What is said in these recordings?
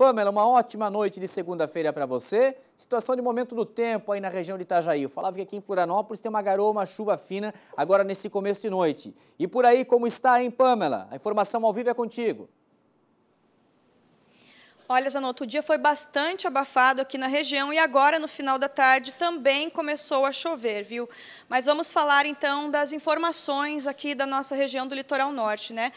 Pamela, uma ótima noite de segunda-feira para você. Situação de momento do tempo aí na região de Itajaí. Eu falava que aqui em Florianópolis tem uma garoa, uma chuva fina agora nesse começo de noite. E por aí, como está, hein, Pamela? A informação ao vivo é contigo. Olha, Zanotto, o dia foi bastante abafado aqui na região e agora, no final da tarde, também começou a chover, viu? Mas vamos falar, então, das informações aqui da nossa região do litoral norte, né?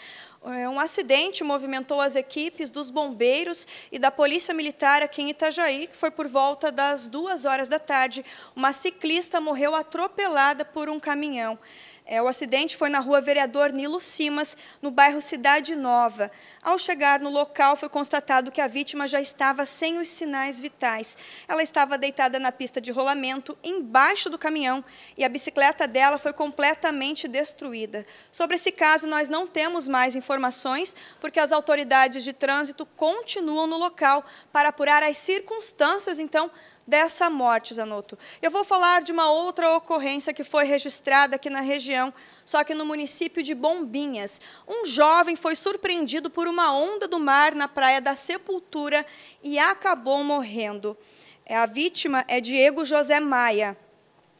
É, um acidente movimentou as equipes dos bombeiros e da polícia militar aqui em Itajaí, que foi por volta das duas horas da tarde. Uma ciclista morreu atropelada por um caminhão. É, o acidente foi na rua Vereador Nilo Simas, no bairro Cidade Nova. Ao chegar no local, foi constatado que a vítima já estava sem os sinais vitais. Ela estava deitada na pista de rolamento, embaixo do caminhão, e a bicicleta dela foi completamente destruída. Sobre esse caso, nós não temos mais informações informações, porque as autoridades de trânsito continuam no local para apurar as circunstâncias, então, dessa morte, Zanotto. Eu vou falar de uma outra ocorrência que foi registrada aqui na região, só que no município de Bombinhas. Um jovem foi surpreendido por uma onda do mar na praia da Sepultura e acabou morrendo. A vítima é Diego José Maia.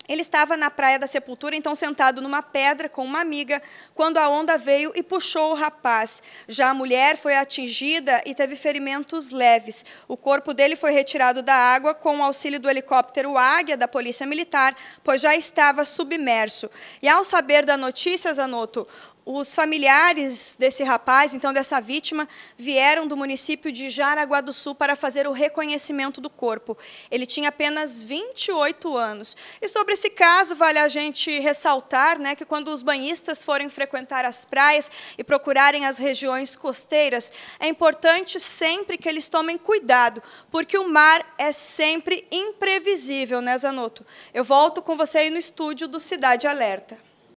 Ele estava na praia da sepultura, então sentado numa pedra com uma amiga, quando a onda veio e puxou o rapaz. Já a mulher foi atingida e teve ferimentos leves. O corpo dele foi retirado da água com o auxílio do helicóptero Águia da Polícia Militar, pois já estava submerso. E ao saber da notícia, Zanotto, os familiares desse rapaz, então dessa vítima, vieram do município de Jaraguá do Sul para fazer o reconhecimento do corpo. Ele tinha apenas 28 anos. E sobre esse caso, vale a gente ressaltar né, que quando os banhistas forem frequentar as praias e procurarem as regiões costeiras, é importante sempre que eles tomem cuidado, porque o mar é sempre imprevisível, né, Zanotto? Eu volto com você aí no estúdio do Cidade Alerta.